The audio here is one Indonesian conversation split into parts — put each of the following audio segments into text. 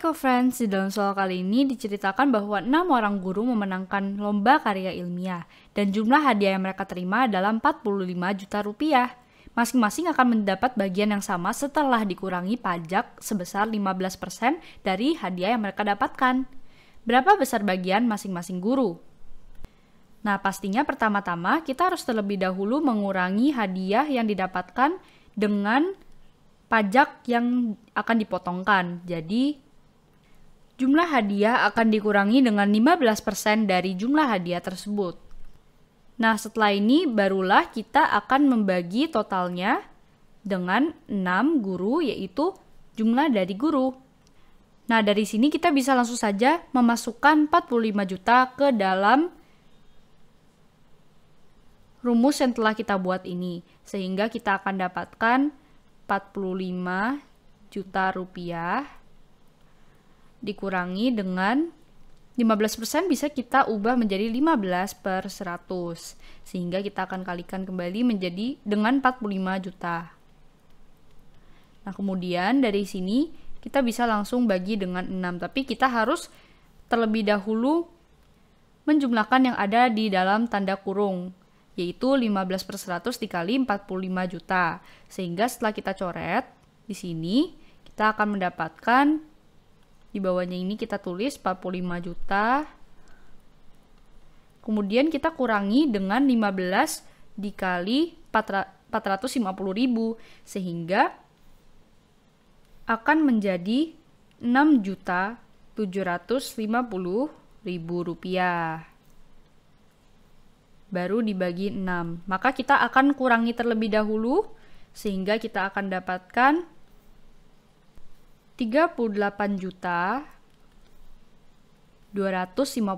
co-friends, di dalam soal kali ini diceritakan bahwa enam orang guru memenangkan lomba karya ilmiah dan jumlah hadiah yang mereka terima adalah 45 juta rupiah. Masing-masing akan mendapat bagian yang sama setelah dikurangi pajak sebesar 15% dari hadiah yang mereka dapatkan. Berapa besar bagian masing-masing guru? Nah, pastinya pertama-tama kita harus terlebih dahulu mengurangi hadiah yang didapatkan dengan pajak yang akan dipotongkan. Jadi, jumlah hadiah akan dikurangi dengan 15% dari jumlah hadiah tersebut. Nah, setelah ini barulah kita akan membagi totalnya dengan 6 guru yaitu jumlah dari guru. Nah, dari sini kita bisa langsung saja memasukkan 45 juta ke dalam rumus yang telah kita buat ini sehingga kita akan dapatkan 45 juta rupiah dikurangi dengan 15% bisa kita ubah menjadi 15 per 100 sehingga kita akan kalikan kembali menjadi dengan 45 juta nah kemudian dari sini kita bisa langsung bagi dengan 6 tapi kita harus terlebih dahulu menjumlahkan yang ada di dalam tanda kurung yaitu 15 per 100 dikali 45 juta sehingga setelah kita coret di sini kita akan mendapatkan di bawahnya ini kita tulis 45 juta kemudian kita kurangi dengan 15 dikali 450 ribu sehingga akan menjadi 6 juta 750 ribu rupiah baru dibagi 6 maka kita akan kurangi terlebih dahulu sehingga kita akan dapatkan 38 juta 250.000.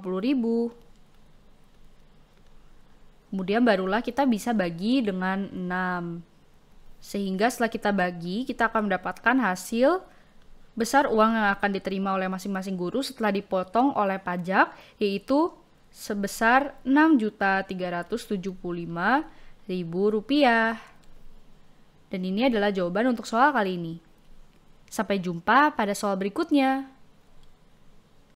Kemudian barulah kita bisa bagi dengan 6. Sehingga setelah kita bagi, kita akan mendapatkan hasil besar uang yang akan diterima oleh masing-masing guru setelah dipotong oleh pajak, yaitu sebesar 6.375.000 rupiah. Dan ini adalah jawaban untuk soal kali ini. Sampai jumpa pada soal berikutnya.